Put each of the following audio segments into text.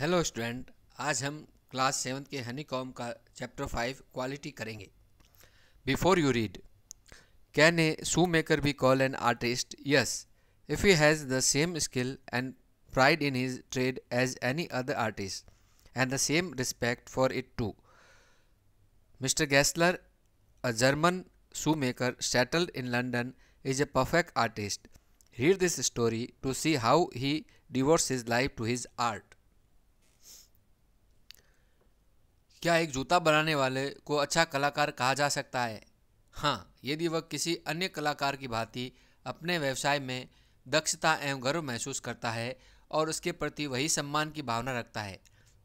Hello student आज हम class seven के हनी कॉम का चैप्टर फाइव क्वालिटी करेंगे before you read can a shoe maker be called an artist yes if he has the same skill and pride in his trade as any other artist and the same respect for it too mister Gessler a German shoe maker settled in London is a perfect artist hear this story to see how he devotes his life to his art क्या एक जूता बनाने वाले को अच्छा कलाकार कहा जा सकता है हाँ यदि वह किसी अन्य कलाकार की भांति अपने व्यवसाय में दक्षता एवं गर्व महसूस करता है और उसके प्रति वही सम्मान की भावना रखता है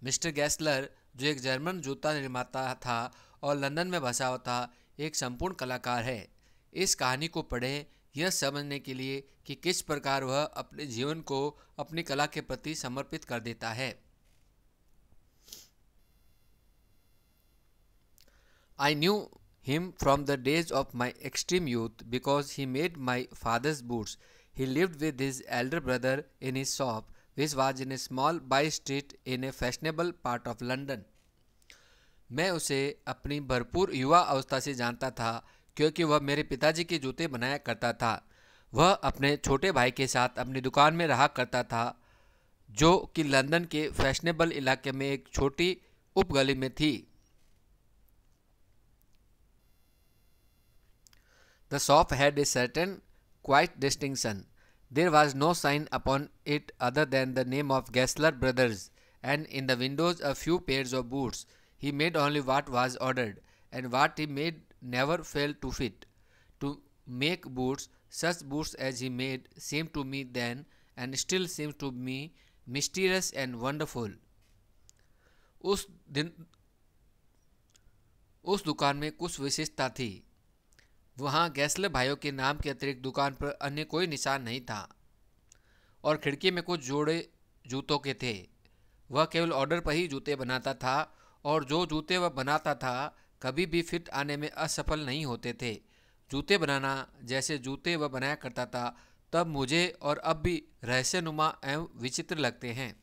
मिस्टर गैसलर जो एक जर्मन जूता निर्माता था और लंदन में बसा हुआ था एक संपूर्ण कलाकार है इस कहानी को पढ़ें यह समझने के लिए कि किस प्रकार वह अपने जीवन को अपनी कला के प्रति समर्पित कर देता है I knew him from the days of my extreme youth because he made my father's boots. He lived with his elder brother in his shop, which was in a small by street in a fashionable part of London. मैं उसे अपनी भरपूर युवा अवस्था से जानता था क्योंकि वह मेरे पिताजी के जूते बनाया करता था वह अपने छोटे भाई के साथ अपनी दुकान में रहा करता था जो कि लंदन के फैशनेबल इलाके में एक छोटी उपगली में थी The shop had a certain quiet distinction. There was no sign upon it other than the name of Gessler Brothers, and in the windows a few pairs of boots. He made only what was ordered, and what he made never failed to fit. To make boots, such boots as he made seemed to me then, and still seems to me, mysterious and wonderful. उस दिन उस दुकान में कुछ विशेषता थी वहाँ गैसले भाइयों के नाम के अतिरिक्त दुकान पर अन्य कोई निशान नहीं था और खिड़की में कुछ जोड़े जूतों के थे वह केवल ऑर्डर पर ही जूते बनाता था और जो जूते वह बनाता था कभी भी फिट आने में असफल नहीं होते थे जूते बनाना जैसे जूते वह बनाया करता था तब मुझे और अब भी रहस्यनुमा एवं विचित्र लगते हैं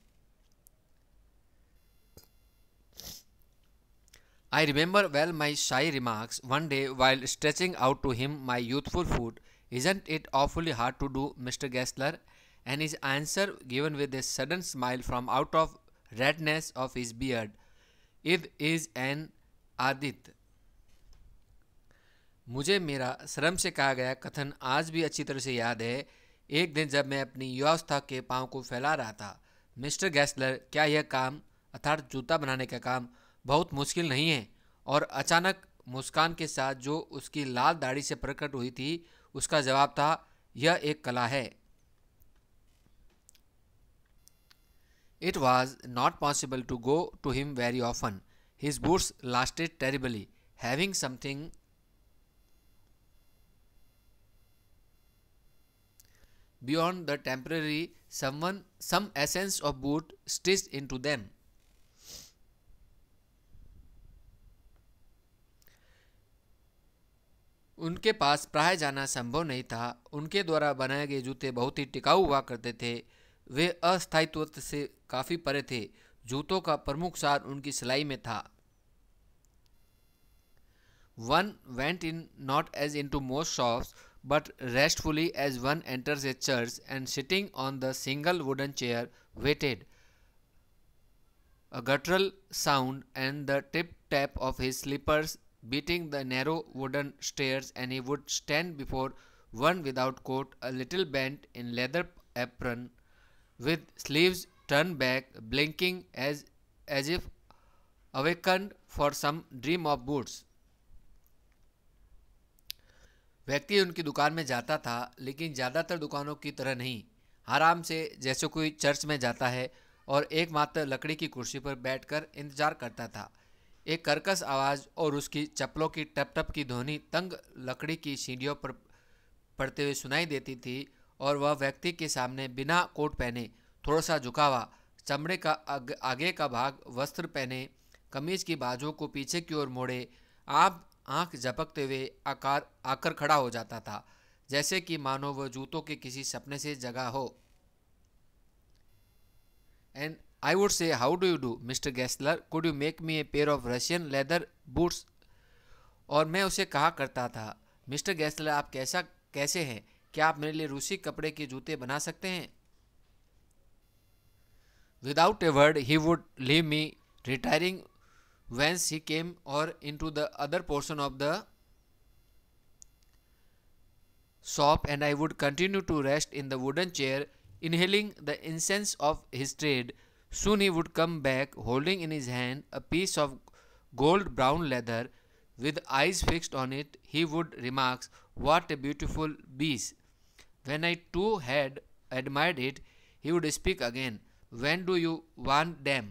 I remember well my shy remarks one day while stretching out to him my youthful food. Isn't it awfully hard to do, Mr. Gessler? And his answer, given with a sudden smile from out of redness of his beard, it is an adit. मुझे मेरा श्रम से कहा गया कथन आज भी अच्छी तरह से याद है एक दिन जब मैं अपनी युवावस्था के पाँव को फैला रहा था मिस्टर गैसलर क्या यह काम अर्थात जूता बनाने का काम बहुत मुश्किल नहीं है और अचानक मुस्कान के साथ जो उसकी लाल दाढ़ी से प्रकट हुई थी उसका जवाब था यह एक कला है it was not possible to go to him very often his boots lasted terribly having something beyond the temporary some essence of boot boot into them उनके पास प्राय जाना संभव नहीं था उनके द्वारा बनाए गए जूते बहुत ही टिकाऊ हुआ करते थे वे अस्थायित्व से काफ़ी परे थे जूतों का प्रमुख सार उनकी सिलाई में था one went in not as into most shops but restfully as one enters a church and sitting on the single wooden chair waited a guttural sound and the tip tap of his slippers beating the narrow wooden stairs and he would stand before one without coat, a little bent in leather apron, with sleeves turned back, blinking as, as if awakened for some dream of boots. व्यक्ति उनकी दुकान में जाता था लेकिन ज़्यादातर दुकानों की तरह नहीं आराम से जैसे कोई चर्च में जाता है और एकमात्र लकड़ी की कुर्सी पर बैठकर इंतज़ार करता था एक कर्कश आवाज़ और उसकी चप्पलों की टप टप की ध्वनि तंग लकड़ी की सीढ़ियों पर पड़ते हुए सुनाई देती थी और वह व्यक्ति के सामने बिना कोट पहने थोड़ा सा झुकावा चमड़े का आगे का भाग वस्त्र पहने कमीज की बाजू को पीछे की ओर मोड़े आप आंख झपकते हुए आकार आकर खड़ा हो जाता था जैसे कि मानो वह जूतों के किसी सपने से जगा हो and I would say, How do you do, Mr. Gessler? Could you make me a pair of Russian leather boots? और मैं उसे कहा करता था मिस्टर गैसलर आप कैसा कैसे हैं क्या आप मेरे लिए रूसी कपड़े के जूते बना सकते हैं without a word he would leave me retiring whence he came or into the other portion of the shop and I would continue to rest in the wooden chair inhaling the incense of his trade Soon he would come back holding in his hand a piece of gold brown leather with eyes fixed on it he would remark what a beautiful beast when i too had admired it he would speak again when do you want them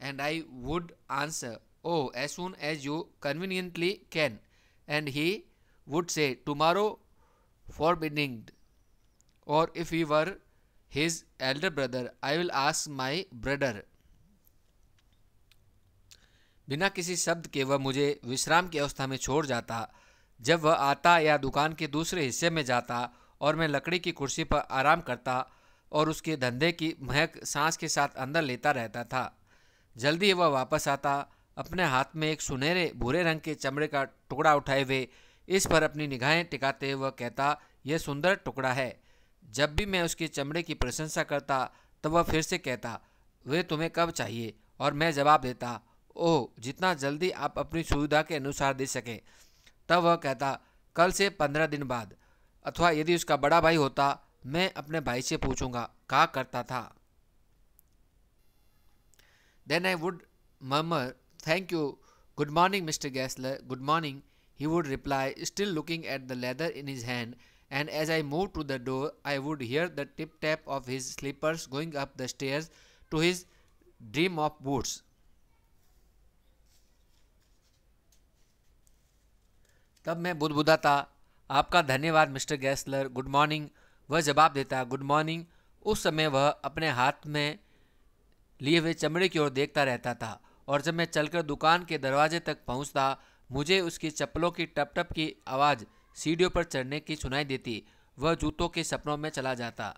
and i would answer oh as soon as you conveniently can and he would say tomorrow forbidding or if he were his elder brother i will ask my brother बिना किसी शब्द के वह मुझे विश्राम की अवस्था में छोड़ जाता जब वह आता या दुकान के दूसरे हिस्से में जाता और मैं लकड़ी की कुर्सी पर आराम करता और उसके धंधे की महक सांस के साथ अंदर लेता रहता था जल्दी वह वापस आता अपने हाथ में एक सुनहरे भूरे रंग के चमड़े का टुकड़ा उठाए हुए इस पर अपनी निगाहें टिकाते वह कहता यह सुंदर टुकड़ा है जब भी मैं उसके चमड़े की प्रशंसा करता तब तो वह फिर से कहता वे तुम्हें कब चाहिए और मैं जवाब देता ओह जितना जल्दी आप अपनी सुविधा के अनुसार दे सकें तब वह कहता कल से पंद्रह दिन बाद अथवा यदि उसका बड़ा भाई होता मैं अपने भाई से पूछूंगा कहा करता था then I would murmur thank you good morning mister Gessler good morning he would reply still looking at the leather in his hand and as I moved to the door, I would hear the tip tap of his slippers going up the stairs to his dream of boots. तब मैं बुदबुदाता आपका धन्यवाद mister Gessler good morning वह जवाब देता good morning उस समय वह अपने हाथ में लिए हुए चमड़े की ओर देखता रहता था और जब मैं चलकर दुकान के दरवाजे तक पहुंचता मुझे उसकी चप्पलों की टप टप की आवाज़ सीढ़ियों पर चढ़ने की सुनाई देती वह जूतों के सपनों में चला जाता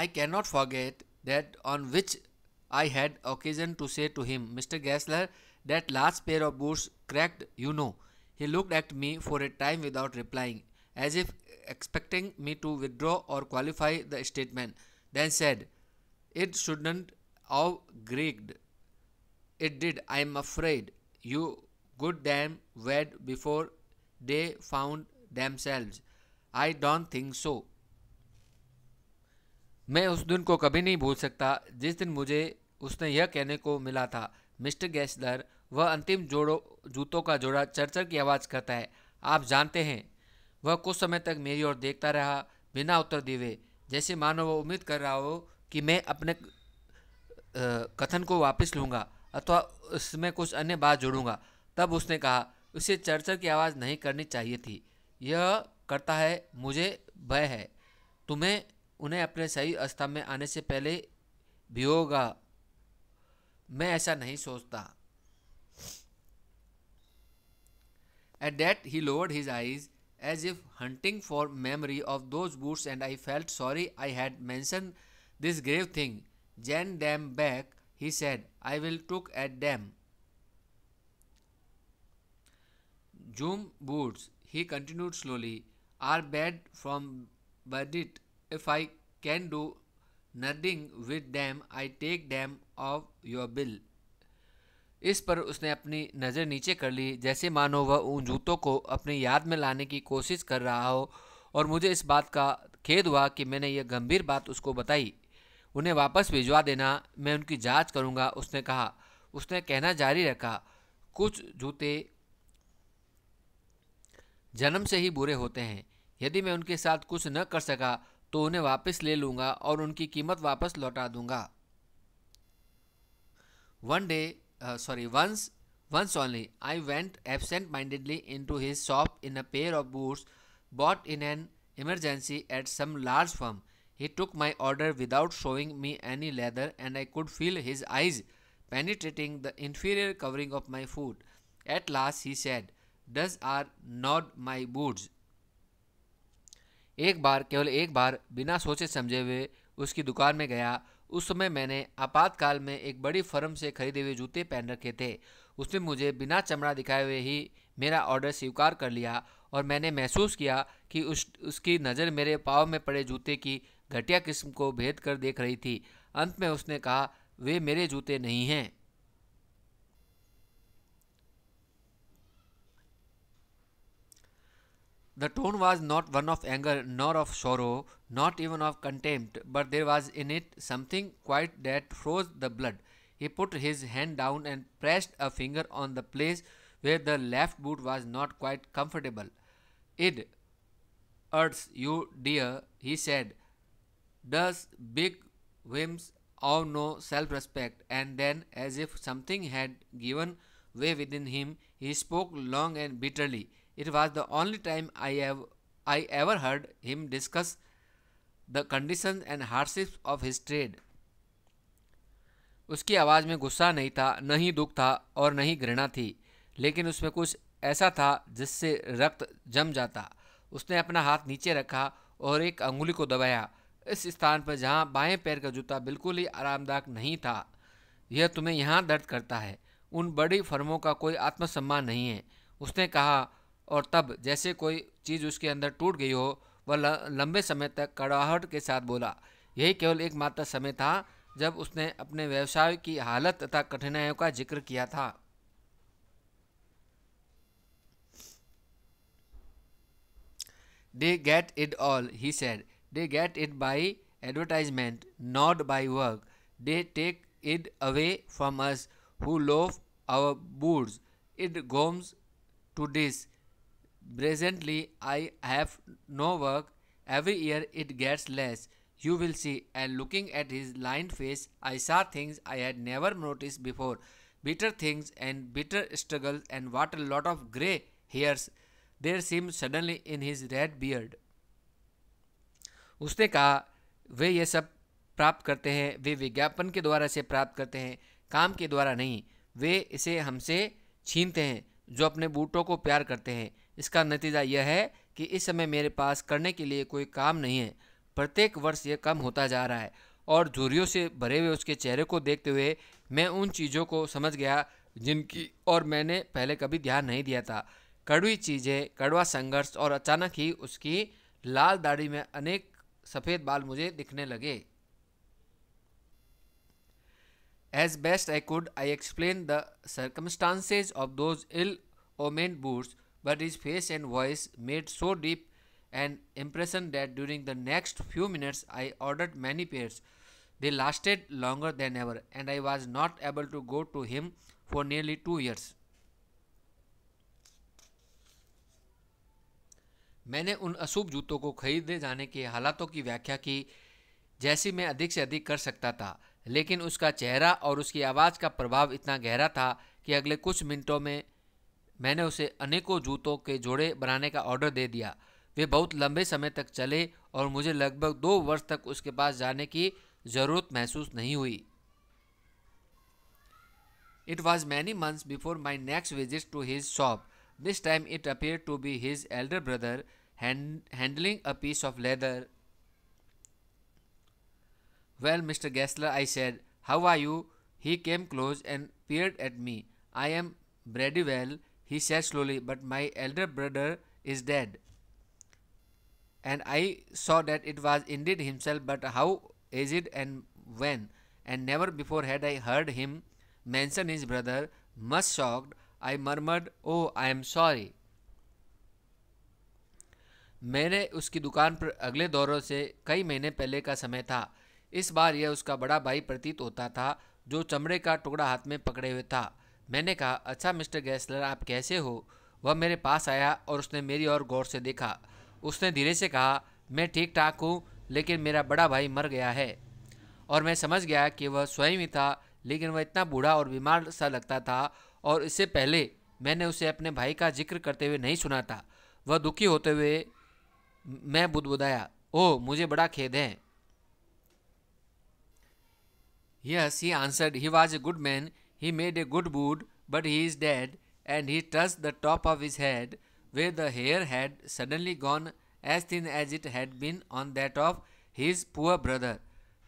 I cannot forget that on which I had occasion to say to him, Mr. Gessler, that last pair of boots cracked, you know. He looked at me for a time without replying, as if expecting me to withdraw or qualify the statement. then said, It shouldn't have grieved. It did, I am afraid. You good damn wed before they found themselves. I don't think so. मैं उस दिन को कभी नहीं भूल सकता जिस दिन मुझे उसने यह कहने को मिला था मिस्टर गैसदर वह अंतिम जोड़ो जूतों का जोड़ा चरचर की आवाज़ करता है आप जानते हैं वह कुछ समय तक मेरी ओर देखता रहा बिना उत्तर दिए जैसे मानो वो उम्मीद कर रहा हो कि मैं अपने कथन को वापस लूँगा अथवा उसमें कुछ अन्य बात जोड़ूंगा तब उसने कहा उसे चर्चा की आवाज़ नहीं करनी चाहिए थी यह करता है मुझे भय है तुम्हें उन्हें अपने सही अवस्था में आने से पहले भी होगा मैं ऐसा नहीं सोचता at that he lowered his eyes as if hunting for memory of those boots and I felt sorry I had mentioned this grave thing. Jan them back, he said. I will look at them. Zoom boots, he continued slowly, are bad from Badit. If I can do nothing with them, I take them of your bill. इस पर उसने अपनी नज़र नीचे कर ली जैसे मानो वह उन जूतों को अपनी याद में लाने की कोशिश कर रहा हो और मुझे इस बात का खेद हुआ कि मैंने यह गंभीर बात उसको बताई उन्हें वापस भिजवा देना मैं उनकी जांच करूंगा उसने कहा उसने कहना जारी रखा कुछ जूते जन्म से ही बुरे होते हैं यदि मैं उनके साथ कुछ न कर सका तो उन्हें वापस ले लूँगा और उनकी कीमत वापस लौटा दूंगा one day uh, sorry once once only i went absent mindedly into his shop in a pair of boots bought in an emergency at some large firm he took my order without showing me any leather and i could feel his eyes penetrating the inferior covering of my foot at last he said does are not my boots एक बार केवल एक बार बिना सोचे समझे हुए उसकी दुकान में गया उस समय मैंने आपातकाल में एक बड़ी फर्म से खरीदे हुए जूते पहन रखे थे उसने मुझे बिना चमड़ा दिखाए हुए ही मेरा ऑर्डर स्वीकार कर लिया और मैंने महसूस किया कि उस उसकी नज़र मेरे पाँव में पड़े जूते की घटिया किस्म को भेद कर देख रही थी अंत में उसने कहा वे मेरे जूते नहीं हैं The tone was not one of anger nor of sorrow, not even of contempt, but there was in it something quite that froze the blood. He put his hand down and pressed a finger on the place where the left boot was not quite comfortable. It hurts you, dear, he said. Does big whims or no self respect? And then, as if something had given way within him, he spoke long and bitterly. It was the only time I, have, I ever heard him discuss the conditions and hardships of his trade. उसकी आवाज़ में गुस्सा नहीं था न ही दुख था और न ही घृणा थी लेकिन उसमें कुछ ऐसा था जिससे रक्त जम जाता उसने अपना हाथ नीचे रखा और एक अंगुली को दबाया इस स्थान पर जहाँ बाएं पैर का जूता बिल्कुल ही आरामदायक नहीं था यह तुम्हें यहाँ दर्द करता है उन बड़ी फर्मों का कोई आत्मसम्मान नहीं है उसने कहा और तब जैसे कोई चीज़ उसके अंदर टूट गई हो वह लंबे समय तक कड़ाहट के साथ बोला यही केवल एकमात्र समय था जब उसने अपने व्यवसाय की हालत तथा कठिनाइयों का जिक्र किया था they get it all he said they get it by advertisement not by work they take it away from us who love our boots it comes to this Presently, I have no work. Every year it gets less. You will see. And looking at his lined face, I saw things I had never noticed before bitter things and bitter struggles, and what a lot of gray hairs there seemed suddenly in his red beard. उसने कहा वे ये सब प्राप्त करते हैं वे विज्ञापन के द्वारा से प्राप्त करते हैं काम के द्वारा नहीं वे इसे हमसे छीनते हैं जो अपने बूटों को प्यार करते हैं इसका नतीजा यह है कि इस समय मेरे पास करने के लिए कोई काम नहीं है प्रत्येक वर्ष यह कम होता जा रहा है और झूरियों से भरे हुए उसके चेहरे को देखते हुए मैं उन चीज़ों को समझ गया जिनकी और मैंने पहले कभी ध्यान नहीं दिया था कड़वी चीज़ें कड़वा संघर्ष और अचानक ही उसकी लाल दाढ़ी में अनेक सफ़ेद बाल मुझे दिखने लगे as best I could I explain the circumstances of those ill omen boots but his face and voice made so deep an impression that during the next few minutes I ordered many pairs. They lasted longer than ever, and I was not able to go to him for nearly two years. मैंने उन अशुभ जूतों को खरीदे जाने के हालातों की व्याख्या की जैसी मैं अधिक से अधिक कर सकता था लेकिन उसका चेहरा और उसकी आवाज़ का प्रभाव इतना गहरा था कि अगले कुछ मिनटों में मैंने उसे अनेकों जूतों के जोड़े बनाने का ऑर्डर दे दिया वे बहुत लंबे समय तक चले और मुझे लगभग दो वर्ष तक उसके पास जाने की ज़रूरत महसूस नहीं हुई it was many months before my next visit to his shop this time it appear to be his elder brother handling a piece of leather well mister Gessler I said how are you he came close and peered at me I am pretty well He said slowly, But my elder brother is dead. And I saw that it was indeed himself, but how is it and when? And never before had I heard him mention his brother. Much shocked, I murmured, Oh, I am sorry. मैंने उसकी दुकान पर अगले दौरों से कई महीने पहले का समय था इस बार यह उसका बड़ा भाई प्रतीत होता था जो चमड़े का टुकड़ा हाथ में पकड़े हुए था मैंने कहा अच्छा मिस्टर गैसलर आप कैसे हो वह मेरे पास आया और उसने मेरी ओर गौर से देखा उसने धीरे से कहा मैं ठीक ठाक हूँ लेकिन मेरा बड़ा भाई मर गया है और मैं समझ गया कि वह स्वयं ही था लेकिन वह इतना बूढ़ा और बीमार सा लगता था और इससे पहले मैंने उसे अपने भाई का जिक्र करते हुए नहीं सुना था वह दुखी होते हुए मैं बुदबुदाया ओह मुझे बड़ा खेद है yes he answered he was a good man He made a good wood, but he is dead, and he touched the top of his head, where the hair had suddenly gone as thin as it had been on that of his poor brother,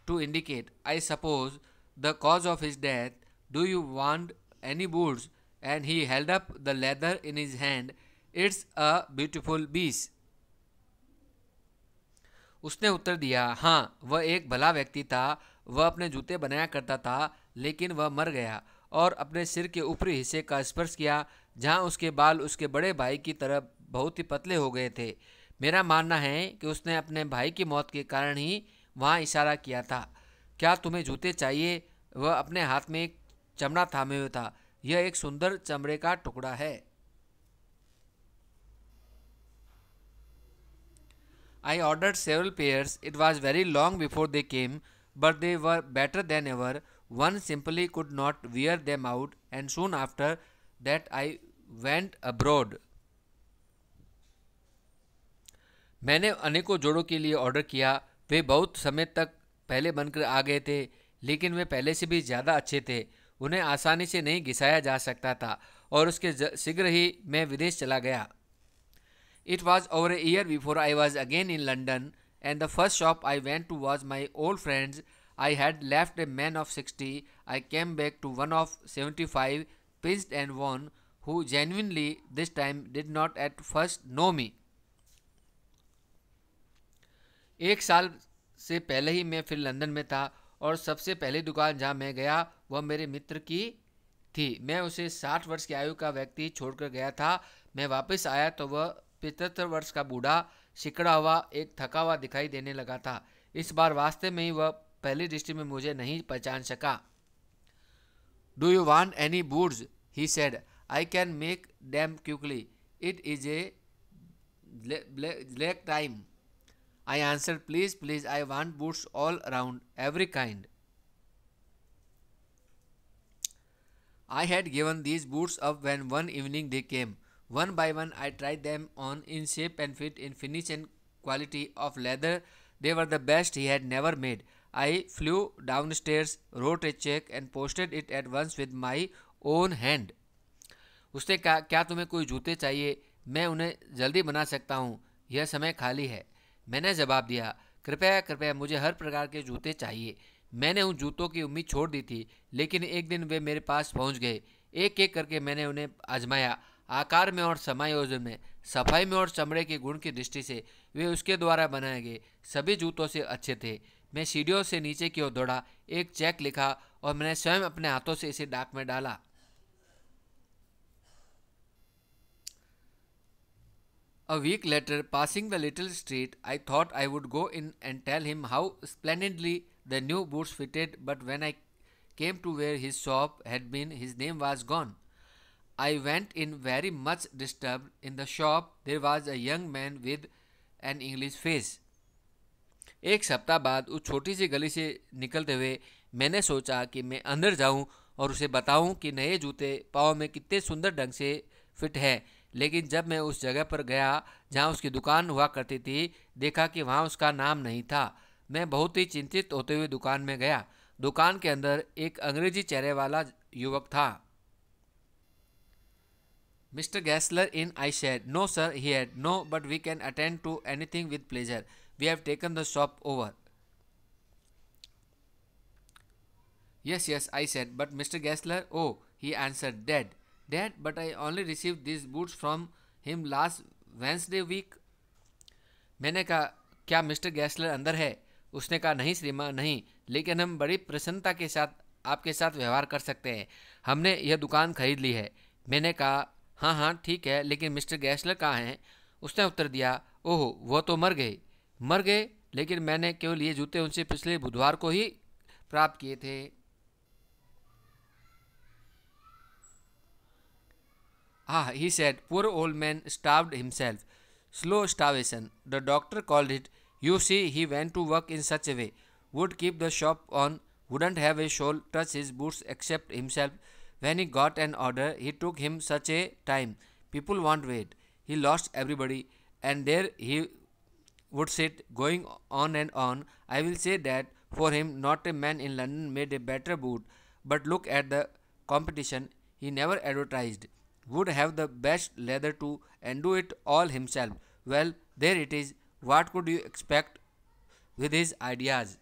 to indicate, I suppose, the cause of his death. Do you want any boots? And he held up the leather in his hand. It's a beautiful beast. उसने उत्तर दिया हाँ वह एक भला व्यक्ति था वह अपने जूते बनाया करता था लेकिन वह मर गया और अपने सिर के ऊपरी हिस्से का स्पर्श किया जहां उसके बाल उसके बड़े भाई की तरह बहुत ही पतले हो गए थे मेरा मानना है कि उसने अपने भाई की मौत के कारण ही वहाँ इशारा किया था क्या तुम्हें जूते चाहिए वह अपने हाथ में एक चमड़ा थामे हुए था यह एक सुंदर चमड़े का टुकड़ा है I order several pairs it was very long before they came but they were better than ever One simply could not wear them out, and soon after that I went abroad. मैंने अनेकों जोड़ों के लिए order किया वे बहुत समय तक पहले बनकर आ गए थे लेकिन वे पहले से भी ज़्यादा अच्छे थे उन्हें आसानी से नहीं घिसाया जा सकता था और उसके शीघ्र ही मैं विदेश चला गया It was over a year before I was again in London, and the first shop I went to was my old friend's I had left a man of 60. I came back to one of 75, pinched and worn, who genuinely this time did not at first know me. एक साल से पहले ही मैं फिर London में था और सबसे पहली दुकान जहाँ मैं गया वह मेरे मित्र की थी मैं उसे साठ वर्ष की आयु का व्यक्ति छोड़कर गया था मैं वापस आया तो वह पितहत्तर वर्ष का बूढ़ा सिकड़ा हुआ एक थका हुआ दिखाई देने लगा था इस बार वास्ते में ही वह पहली दृष्टि में मुझे नहीं पहचान सका do you want any boots he said I can make them quickly it is a black time I answered, Please, please, I want boots all round, every kind. I had given these boots up when one evening they came. One by one, I tried them on in shape and fit, in finish and quality of leather. They were the best he had never made. I flew downstairs wrote a cheque and posted it at once with my own hand उसने कहा क्या तुम्हें कोई जूते चाहिए मैं उन्हें जल्दी बना सकता हूँ यह समय खाली है मैंने जवाब दिया कृपया कृपया मुझे हर प्रकार के जूते चाहिए मैंने उन जूतों की उम्मीद छोड़ दी थी लेकिन एक दिन वे मेरे पास पहुँच गए एक एक करके मैंने उन्हें आजमाया आकार में और समायोजन में सफाई में और चमड़े के गुण की दृष्टि से वे उसके द्वारा बनाए गए सभी जूतों से अच्छे थे मैं सीढ़ियों से नीचे की ओर दौड़ा एक चेक लिखा और मैंने स्वयं अपने हाथों से इसे डाक में डाला a week later passing the little street I thought I would go in and tell him how splendidly the new boots fitted but when I came to where his shop had been his name was gone I went in very much disturb in the shop there was a young man with an English face एक सप्ताह बाद उस छोटी सी गली से निकलते हुए मैंने सोचा कि मैं अंदर जाऊं और उसे बताऊं कि नए जूते पाँव में कितने सुंदर ढंग से फिट है लेकिन जब मैं उस जगह पर गया जहाँ उसकी दुकान हुआ करती थी देखा कि वहाँ उसका नाम नहीं था मैं बहुत ही चिंतित होते हुए दुकान में गया दुकान के अंदर एक अंग्रेजी चेहरे वाला युवक था mister Gessler in I said no sir he had no but we can attend to anything with pleasure we have taken the shop over. Yes, yes, I said, but Mr. Gessler, oh, he answered, dead. Dead, but I only received these boots from him last wednesday week मैंने कहा क्या mister गैसलर अंदर है उसने कहा नहीं श्रीमान नहीं लेकिन हम बड़ी प्रसन्नता के साथ आपके साथ व्यवहार कर सकते हैं हमने यह दुकान खरीद ली है मैंने कहा हाँ हाँ ठीक है लेकिन मिस्टर गैसलर कहाँ हैं उसने उत्तर दिया ओह वह तो मर गए मर गए लेकिन मैंने केवल ये जूते उनसे पिछले बुधवार को ही प्राप्त किए थे ha he said poor old man starved himself slow starvation the doctor called it you see he went to work in such a way would keep the shop on wouldn't have a soul touch his boots except himself when he got an order he took him such a time people won't wait he lost everybody and there he would sit, going on and on. I will say that for him, not a man in London made a better boot, but look at the competition he never advertised, would have the best leather too and do it all himself. Well, there it is. What could you expect with his ideas?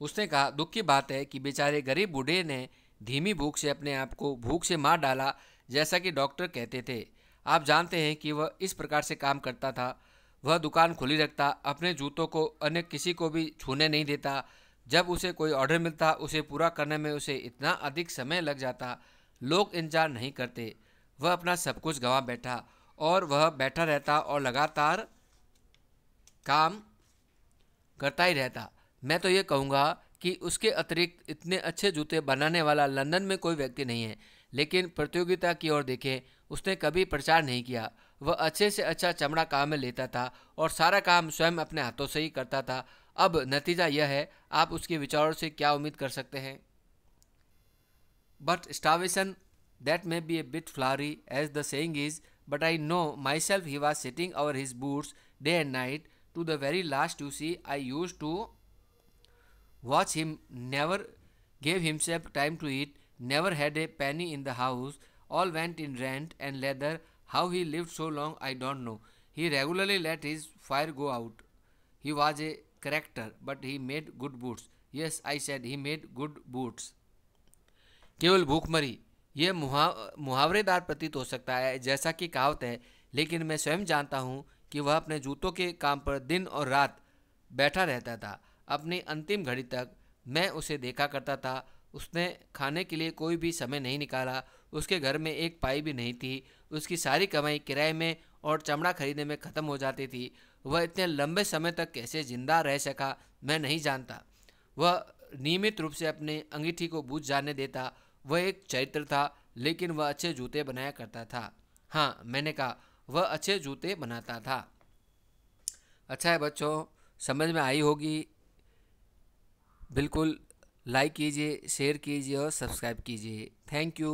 उसने कहा दुख की बात है कि बेचारे गरीब बूढ़े ने धीमी भूख से अपने आप को भूख से मार डाला जैसा कि डॉक्टर कहते थे आप जानते हैं कि वह इस प्रकार से काम करता था वह दुकान खुली रखता अपने जूतों को अन्य किसी को भी छूने नहीं देता जब उसे कोई ऑर्डर मिलता उसे पूरा करने में उसे इतना अधिक समय लग जाता लोग इंतजार नहीं करते वह अपना सब कुछ गंवा बैठा और वह बैठा रहता और लगातार काम करता ही रहता मैं तो ये कहूँगा कि उसके अतिरिक्त इतने अच्छे जूते बनाने वाला लंदन में कोई व्यक्ति नहीं है लेकिन प्रतियोगिता की ओर देखें उसने कभी प्रचार नहीं किया वह अच्छे से अच्छा चमड़ा काम में लेता था और सारा काम स्वयं अपने हाथों से ही करता था अब नतीजा यह है आप उसके विचारों से क्या उम्मीद कर सकते हैं but starvation that may be a bit flowery as the saying is but I know myself he was sitting over his boots day and night to the very last you see I used to watch him never himself time to eat never had a penny in the house all went in rent and leather how he live so long I don't know he regularly late his fire go out he was a character but he made good boots yes I said he made good boots केवल भूखमरी यह मुहा मुहावरेदार प्रतीत हो सकता है जैसा कि कहावत है लेकिन मैं स्वयं जानता हूँ कि वह अपने जूतों के काम पर दिन और रात बैठा रहता था अपनी अंतिम घड़ी तक मैं उसे देखा करता था उसने खाने के लिए कोई भी समय नहीं निकाला उसके घर में एक पाई भी नहीं थी उसकी सारी कमाई किराए में और चमड़ा खरीदने में ख़त्म हो जाती थी वह इतने लंबे समय तक कैसे जिंदा रह सका मैं नहीं जानता वह नियमित रूप से अपने अंगीठी को बूझ जाने देता वह एक चरित्र था लेकिन वह अच्छे जूते बनाया करता था हाँ मैंने कहा वह अच्छे जूते बनाता था अच्छा है बच्चों समझ में आई होगी बिल्कुल लाइक कीजिए शेयर कीजिए और सब्सक्राइब कीजिए थैंक यू